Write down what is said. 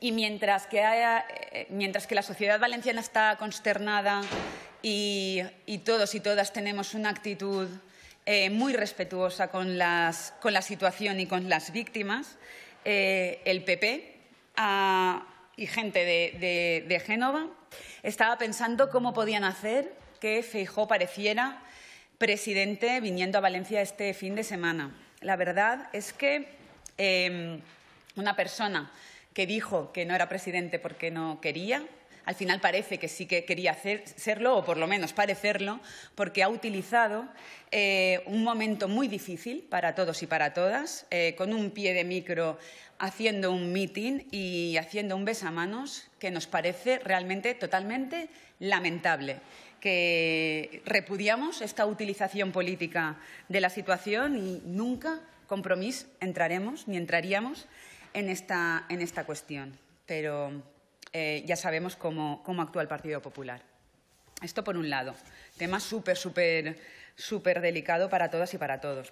Y eh, mientras que, la sociedad valenciana está consternada y, todos y todas tenemos una actitud eh, muy respetuosa con, la situación y con las víctimas, eh, el PP ah, y gente de, Génova estaba pensando cómo podían hacer que Feijó pareciera presidente viniendo a Valencia este fin de semana. La verdad es que em, una persona que dijo que no era presidente porque no quería. Al final parece que sí que quería serlo, o por lo menos parecerlo, porque ha utilizado eh, un momento muy difícil para todos y para todas, eh, con un pie de micro haciendo un meeting y haciendo un besamanos que nos parece realmente totalmente lamentable que repudiamos esta utilización política de la situación y nunca, compromiso, entraremos ni entraríamos en esta, cuestión. Pero eh, ya sabemos cómo, cómo actúa el Partido Popular. Esto por un lado. Tema súper, súper, súper delicado para todas y para todos.